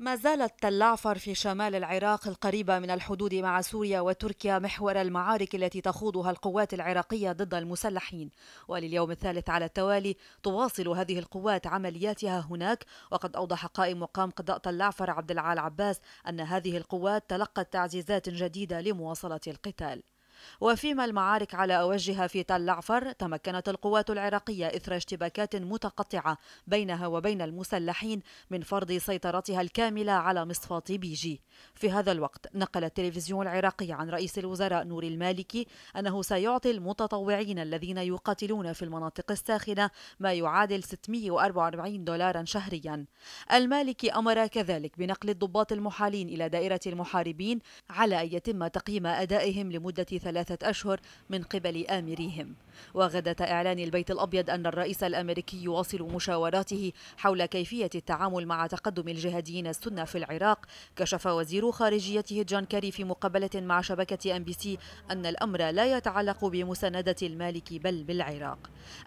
ما زالت تل عفر في شمال العراق القريبة من الحدود مع سوريا وتركيا محور المعارك التي تخوضها القوات العراقية ضد المسلحين ولليوم الثالث على التوالي تواصل هذه القوات عملياتها هناك وقد أوضح قائم مقام قضاء تل عفر عبد العال عباس أن هذه القوات تلقت تعزيزات جديدة لمواصلة القتال وفيما المعارك على أوجها في تل العفر تمكنت القوات العراقية إثر اشتباكات متقطعة بينها وبين المسلحين من فرض سيطرتها الكاملة على مصفاة بيجي في هذا الوقت نقل التلفزيون العراقي عن رئيس الوزراء نور المالكي أنه سيعطي المتطوعين الذين يقاتلون في المناطق الساخنة ما يعادل 644 دولارا شهريا المالكي أمر كذلك بنقل الضباط المحالين إلى دائرة المحاربين على أن يتم تقييم أدائهم لمدة ثلاثة أشهر من قبل آمريهم وغدة إعلان البيت الأبيض أن الرئيس الأمريكي يواصل مشاوراته حول كيفية التعامل مع تقدم الجهاديين السنة في العراق كشف وزير خارجيته جون كيري في مقابلة مع شبكة أم بي سي أن الأمر لا يتعلق بمساندة المالك بل بالعراق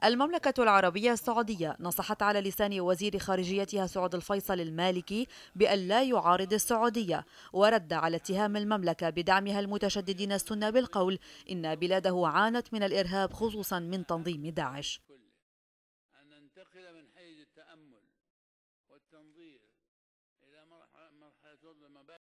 المملكة العربية السعودية نصحت على لسان وزير خارجيتها سعود الفيصل المالكي بأن لا يعارض السعودية ورد على اتهام المملكة بدعمها المتشددين السنة بالقول يقول إن بلاده عانت من الإرهاب خصوصا من تنظيم داعش أن ننتقل من حيز التأمل والتنظير إلى مرحلة